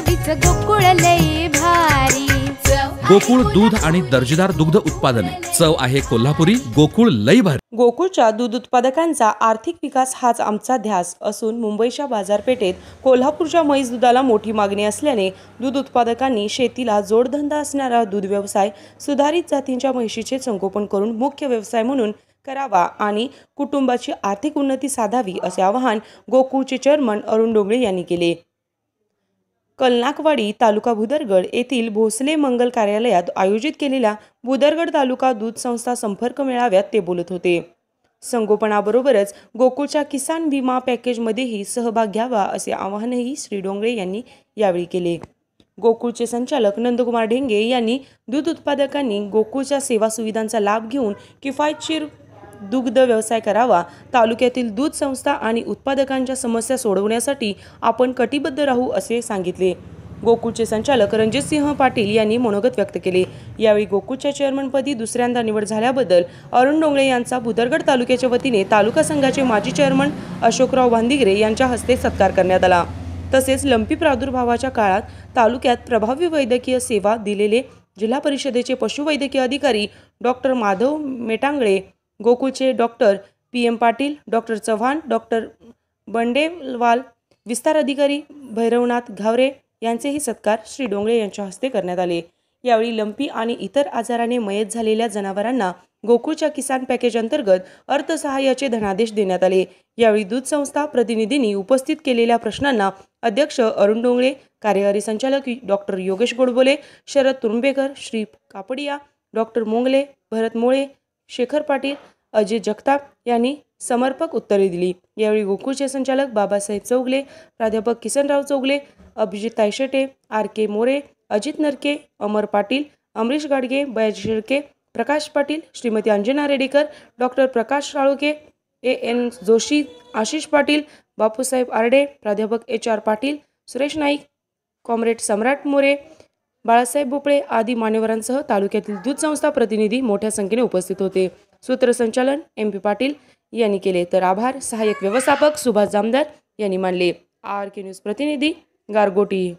गोकुळ लय भारी गोकुळ दूध आणि दर्जेदार दुग्ध उत्पादने चव आहे कोल्हापुरी गोकुळ लई भारी गोकुळच्या दूध उत्पादकांचा आर्थिक विकास हाच आमचा ध्यास असून मुंबईच्या बाजारपेठेत कोल्हापूरच्या म्हैस दुधाला मोठी मागणी असल्याने दूध उत्पादकांनी शेतीला जोडधंदा असणारा दूध व्यवसाय सुधारित जातींच्या म्हशीचे संगोपन करून मुख्य व्यवसाय म्हणून करावा आणि कुटुंबाची आर्थिक उन्नती साधावी असे आवाहन गोकुळचे चेअरमन अरुण डोंगळे यांनी केले कलनाकवाडी तालुका भुदरगड येथील भोसले मंगल कार्यालयात आयोजित केलेल्या भुदरगड तालुका दूध संस्था संपर्क मेळाव्यात ते बोलत होते संगोपनाबरोबरच गोकुळच्या किसान विमा पॅकेजमध्येही सहभाग घ्यावा असे आवाहनही श्री डोंगरे यांनी यावेळी केले गोकुळचे संचालक नंदकुमार ढेंगे यांनी दूध उत्पादकांनी गोकुळच्या सेवा सुविधांचा लाभ घेऊन किफायतशीर दुग्ध व्यवसाय करावा तालुक्यातील दूध संस्था आणि उत्पादकांच्या समस्या सोडवण्यासाठी आपण कटिबद्ध राहू असे सांगितले गोकुळचे संचालक रणजितसिंह पाटील यांनी मनोगत व्यक्त केले यावेळी गोकुळच्या चेअरमनपदी दुसऱ्यांदा निवड झाल्याबद्दल अरुण डोंगळे यांचा भुदरगड तालुक्याच्या वतीने तालुका संघाचे माजी चेअरमन अशोकराव भांदिगरे यांच्या हस्ते सत्कार करण्यात आला तसेच लंपी प्रादुर्भावाच्या काळात तालुक्यात प्रभावी वैद्यकीय सेवा दिलेले जिल्हा परिषदेचे पशुवैद्यकीय अधिकारी डॉक्टर माधव मेटांगळे गोकुळचे doctor P M Patil doctor Chavan doctor Bandewal विस्तार अधिकारी भैरवनाथ घावरे यांचेही सत्कार श्री डोंगळे यांच्या हस्ते करण्यात आले यावेळी लंपी आणि इतर आजाराने मयत झालेल्या जनावरांना गोकुळच्या किसान पॅकेज अंतर्गत अर्थसहाय्याचे धनादेश देण्यात आले यावेळी दूध संस्था प्रतिनिधींनी उपस्थित केलेल्या प्रश्नांना अध्यक्ष अरुण डोंगळे कार्यकारी संचालक डॉक्टर योगेश गोडबोले शरद तुरुंबेकर श्री कापडिया डॉक्टर मोंगले भरत मोळे शेखर पाटील अजय जगताप यांनी समर्पक उत्तरे दिली यावेळी गोकुळचे संचालक बाबासाहेब चौगले प्राध्यापक Kisanrao Chougale Abhijit Tayshete R K More Ajit Narke Amar Patil Amrish Gadge Bayaji Shelke Prakash Patil Shrimati Anjana Redikar doctor Prakash Saluke A N Joshi Ashish Patil Bapusaheb Arde प्राध्यापक H R Patil Suresh Naik comrade Samrat More Balasaheb Bhople आदी मान्यवरांसह तालुक्यातील दूध संस्था प्रतिनिधी मोठ्या संख्येने उपस्थित होते सूत्रसंचालन एम पी पाटील यांनी केले तर आभार सहाय्यक व्यवस्थापक सुभाष जामदार यांनी मानले आर के न्यूज प्रतिनिधी गारगोटी